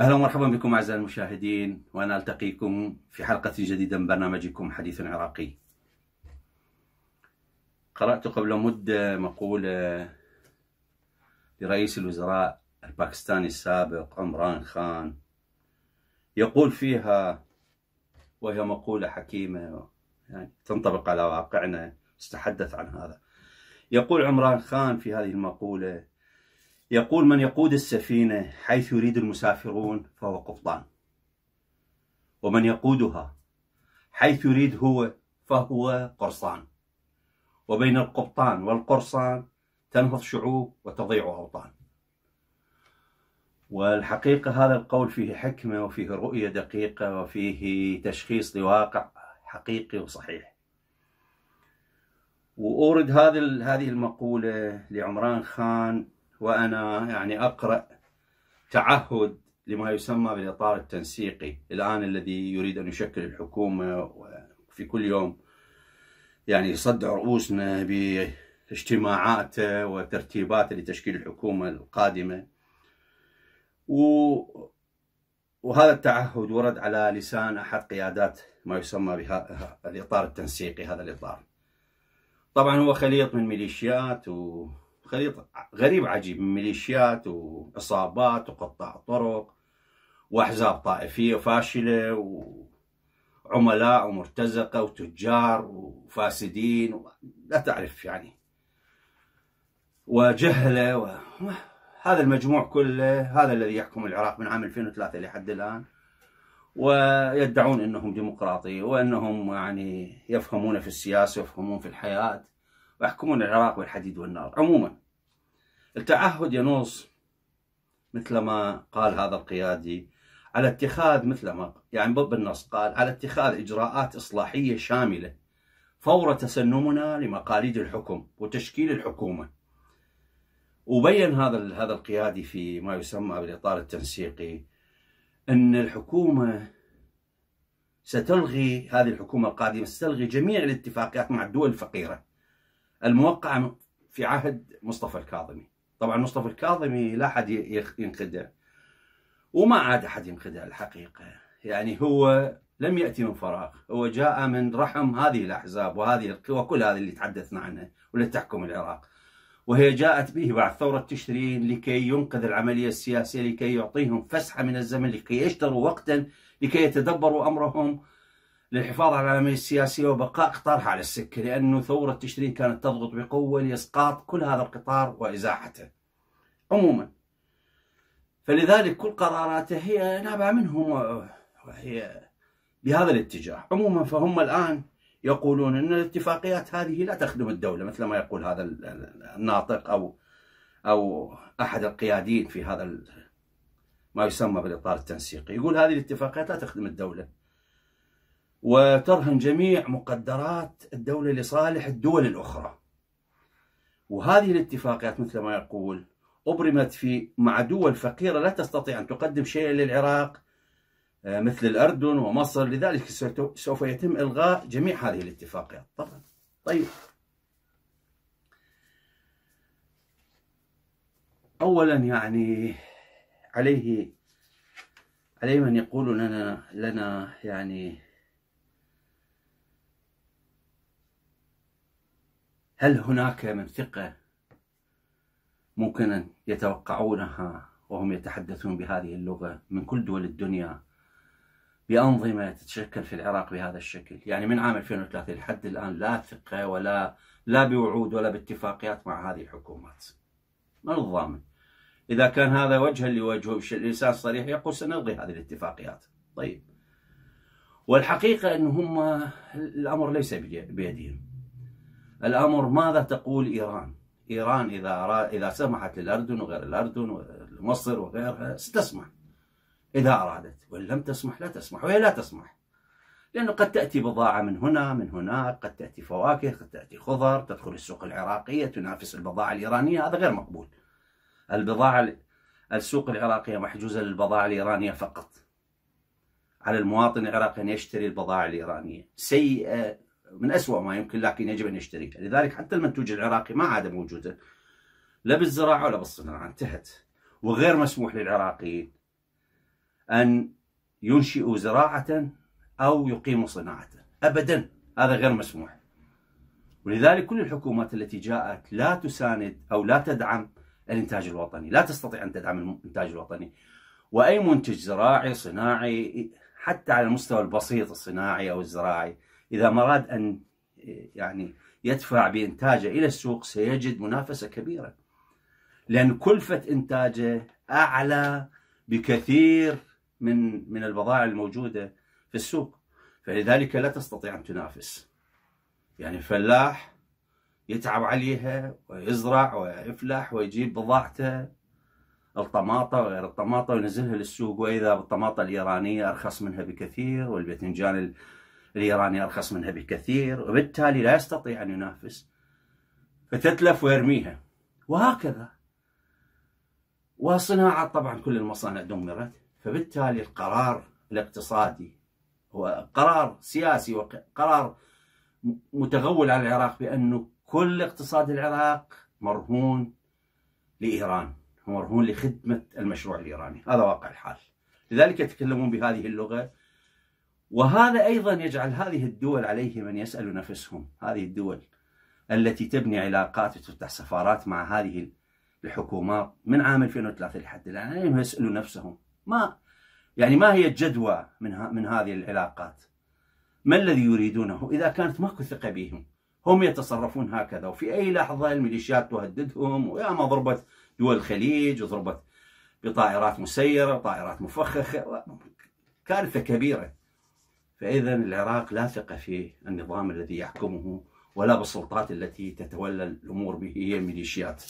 اهلا ومرحبا بكم اعزائي المشاهدين وانا التقيكم في حلقه جديده من برنامجكم حديث عراقي. قرات قبل مده مقوله لرئيس الوزراء الباكستاني السابق عمران خان يقول فيها وهي مقولة حكيمة يعني تنطبق على واقعنا استحدث عن هذا يقول عمران خان في هذه المقولة يقول من يقود السفينة حيث يريد المسافرون فهو قبطان ومن يقودها حيث يريد هو فهو قرصان وبين القبطان والقرصان تنهض شعوب وتضيع أوطان والحقيقة هذا القول فيه حكمة وفيه رؤية دقيقة وفيه تشخيص لواقع حقيقي وصحيح وأورد هذه هذه المقولة لعمران خان وأنا يعني أقرأ تعهد لما يسمى بالإطار التنسيقي الآن الذي يريد أن يشكل الحكومة في كل يوم يعني يصدع رؤوسنا باجتماعاته وترتيباته لتشكيل الحكومة القادمة و وهذا التعهد ورد على لسان أحد قيادات ما يسمى بها الإطار التنسيقي هذا الإطار طبعا هو خليط من ميليشيات وخليط غريب عجيب من ميليشيات وعصابات وقطاع طرق وأحزاب طائفية فاشلة وعملاء ومرتزقة وتجار وفاسدين لا تعرف يعني وجهلة و... هذا المجموع كله هذا الذي يحكم العراق من عام 2003 لحد الآن ويدعون أنهم ديمقراطي وأنهم يعني يفهمون في السياسة ويفهمون في الحياة ويحكمون العراق بالحديد والنار عموما التعهد ينص مثل ما قال هذا القيادي على اتخاذ مثل ما يعني بالنص قال على اتخاذ إجراءات إصلاحية شاملة فور تسنمنا لمقاليد الحكم وتشكيل الحكومة وبين هذا هذا القيادي في ما يسمى بالاطار التنسيقي ان الحكومه ستلغي هذه الحكومه القادمه ستلغي جميع الاتفاقيات مع الدول الفقيره الموقعه في عهد مصطفى الكاظمي طبعا مصطفى الكاظمي لا احد ينخدع وما عاد احد ينخدع الحقيقه يعني هو لم ياتي من فراغ هو جاء من رحم هذه الاحزاب وهذه القوى كل هذه اللي تحدثنا عنها والتي تحكم العراق وهي جاءت به بعد ثورة تشرين لكي ينقذ العملية السياسية لكي يعطيهم فسحة من الزمن لكي يشتروا وقتا لكي يتدبروا أمرهم للحفاظ على العملية السياسية وبقاء قطارها على السكة لأنه ثورة تشرين كانت تضغط بقوة لإسقاط كل هذا القطار وإزاحته عموما فلذلك كل قراراته هي نابعة منهم وهي بهذا الاتجاه عموما فهم الآن يقولون أن الاتفاقيات هذه لا تخدم الدولة مثل ما يقول هذا الناطق أو أو أحد القياديين في هذا ما يسمى بالإطار التنسيقي يقول هذه الاتفاقيات لا تخدم الدولة وترهن جميع مقدرات الدولة لصالح الدول الأخرى وهذه الاتفاقيات مثل ما يقول أبرمت في مع دول فقيرة لا تستطيع أن تقدم شيئا للعراق آه، مثل الأردن ومصر لذلك سوف يتم إلغاء جميع هذه الاتفاقيات طبعا طيب أولا يعني عليه عليه من يقول لنا لنا يعني هل هناك من ثقة ممكن يتوقعونها وهم يتحدثون بهذه اللغة من كل دول الدنيا بأنظمة تتشكل في العراق بهذا الشكل يعني من عام 2003 لحد الآن لا ثقة ولا لا بوعود ولا باتفاقيات مع هذه الحكومات من الضامن إذا كان هذا وجها لوجه الإنسان الصريح يقول سنلغي هذه الاتفاقيات طيب والحقيقة أن هم الأمر ليس بيدهم الأمر ماذا تقول إيران إيران إذا إذا سمحت للأردن وغير الأردن ومصر وغيرها ستسمح إذا أرادت وإن لم تسمح لا تسمح وهي لا تسمح لأنه قد تأتي بضاعة من هنا من هناك قد تأتي فواكه قد تأتي خضر تدخل السوق العراقية تنافس البضاعة الإيرانية هذا غير مقبول البضاعة السوق العراقية محجوزة للبضاعة الإيرانية فقط على المواطن العراقي أن يشتري البضاعة الإيرانية سيئة من أسوأ ما يمكن لكن يجب أن يشتريها لذلك حتى المنتوج العراقي ما عاد موجودة لا بالزراعة ولا بالصناعة انتهت وغير مسموح للعراقيين أن ينشئوا زراعة أو يقيموا صناعة أبدا هذا غير مسموح ولذلك كل الحكومات التي جاءت لا تساند أو لا تدعم الإنتاج الوطني لا تستطيع أن تدعم الإنتاج الوطني وأي منتج زراعي صناعي حتى على المستوى البسيط الصناعي أو الزراعي إذا مراد أن يعني يدفع بإنتاجه إلى السوق سيجد منافسة كبيرة لأن كلفة إنتاجه أعلى بكثير من من البضائع الموجوده في السوق فلذلك لا تستطيع ان تنافس يعني فلاح يتعب عليها ويزرع ويفلح ويجيب بضاعته الطماطة وغير الطماطة وينزلها للسوق وإذا بالطماطة الإيرانية أرخص منها بكثير والباذنجان الإيراني أرخص منها بكثير وبالتالي لا يستطيع أن ينافس فتتلف ويرميها وهكذا وصناعة طبعا كل المصانع دمرت فبالتالي القرار الاقتصادي هو قرار سياسي وقرار متغول على العراق بأنه كل اقتصاد العراق مرهون لإيران مرهون لخدمة المشروع الإيراني هذا واقع الحال لذلك يتكلمون بهذه اللغة وهذا أيضا يجعل هذه الدول عليه من يسأل نفسهم هذه الدول التي تبني علاقات وتفتح سفارات مع هذه الحكومات من عام 2003 لحد الآن يسألوا نفسهم ما يعني ما هي الجدوى من من هذه العلاقات؟ ما الذي يريدونه اذا كانت ماكو ثقه بهم؟ هم يتصرفون هكذا وفي اي لحظه الميليشيات تهددهم ويا ما ضربت دول الخليج وضربت بطائرات مسيره وطائرات مفخخه كارثه كبيره. فاذا العراق لا ثقه في النظام الذي يحكمه ولا بالسلطات التي تتولى الامور به هي الميليشيات.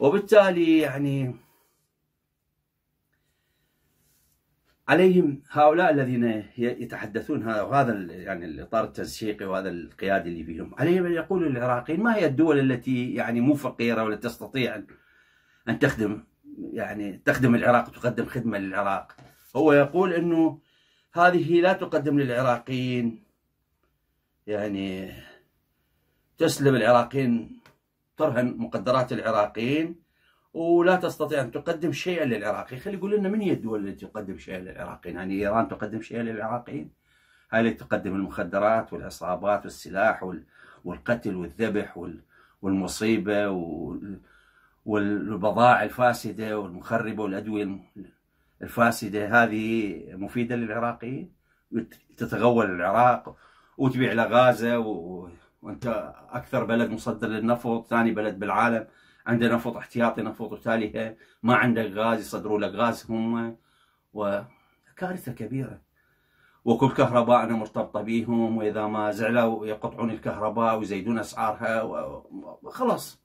وبالتالي يعني عليهم هؤلاء الذين يتحدثون هذا يعني الاطار التنسيقي وهذا القيادي اللي فيهم عليهم ان يقولوا للعراقيين ما هي الدول التي يعني مو فقيره ولا تستطيع ان تخدم يعني تخدم العراق وتقدم خدمه للعراق هو يقول انه هذه لا تقدم للعراقيين يعني تسلب العراقيين ترهن مقدرات العراقيين ولا تستطيع ان تقدم شيئا للعراقي خلي يقول لنا من هي الدول التي تقدم شيئا للعراقيين يعني ايران تقدم شيئا للعراقيين هل تقدم المخدرات والعصابات والسلاح والقتل والذبح والمصيبه والبضائع الفاسده والمخربه والادويه الفاسده هذه مفيده للعراقيين تتغول العراق وتبيع لغازه وانت اكثر بلد مصدر للنفط ثاني بلد بالعالم عنده نفط احتياطي نفط وتالي ما عندك غاز يصدروا لك غاز هم وكارثه كبيره وكل كهربائنا مرتبطه بيهم واذا ما زعلوا يقطعون الكهرباء ويزيدون اسعارها وخلاص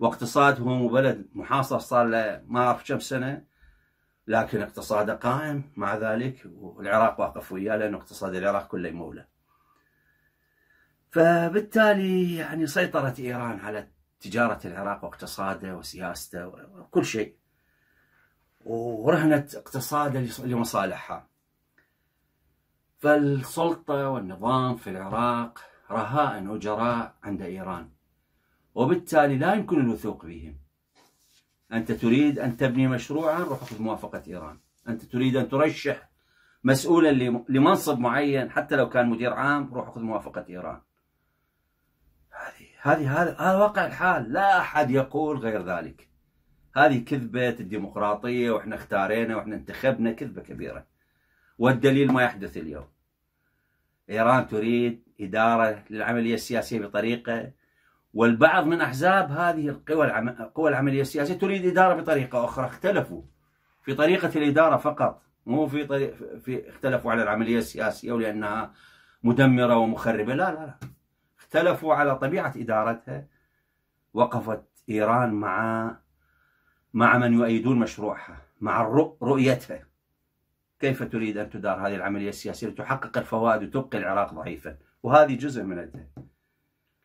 واقتصادهم وبلد محاصر صار له ما اعرف كم سنه لكن اقتصاده قائم مع ذلك والعراق واقف وياه لان اقتصاد العراق كله يموله فبالتالي يعني سيطرت ايران على تجارة العراق واقتصاده وسياسته وكل شيء ورهنت اقتصاده لمصالحها فالسلطة والنظام في العراق رهائن وجراء عند إيران وبالتالي لا يمكن الوثوق بهم أنت تريد أن تبني مشروعا روح خذ موافقة إيران أنت تريد أن ترشح مسؤولا لمنصب معين حتى لو كان مدير عام روح خذ موافقة إيران هذه هذا هذا واقع الحال لا احد يقول غير ذلك هذه كذبه الديمقراطيه واحنا اختارينا واحنا انتخبنا كذبه كبيره والدليل ما يحدث اليوم ايران تريد اداره للعمليه السياسيه بطريقه والبعض من احزاب هذه القوى العم... القوى العمليه السياسيه تريد اداره بطريقه اخرى اختلفوا في طريقه الاداره فقط مو في طريق في اختلفوا على العمليه السياسيه ولانها مدمره ومخربه لا لا لا اختلفوا على طبيعة إدارتها وقفت إيران مع مع من يؤيدون مشروعها مع رؤيتها كيف تريد أن تدار هذه العملية السياسية لتحقق الفوائد وتبقي العراق ضعيفا وهذه جزء من أدنى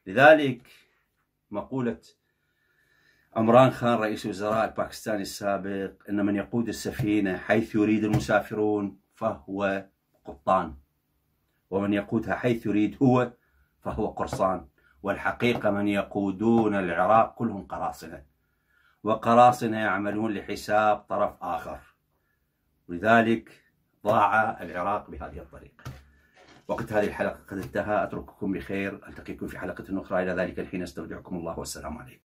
لذلك مقولة عمران خان رئيس الوزراء الباكستاني السابق أن من يقود السفينة حيث يريد المسافرون فهو قبطان ومن يقودها حيث يريد هو فهو قرصان والحقيقة من يقودون العراق كلهم قراصنة وقراصنة يعملون لحساب طرف آخر ولذلك ضاع العراق بهذه الطريقة وقت هذه الحلقة قد انتهى أترككم بخير ألتقيكم في حلقة أخرى إلى ذلك الحين أستودعكم الله والسلام عليكم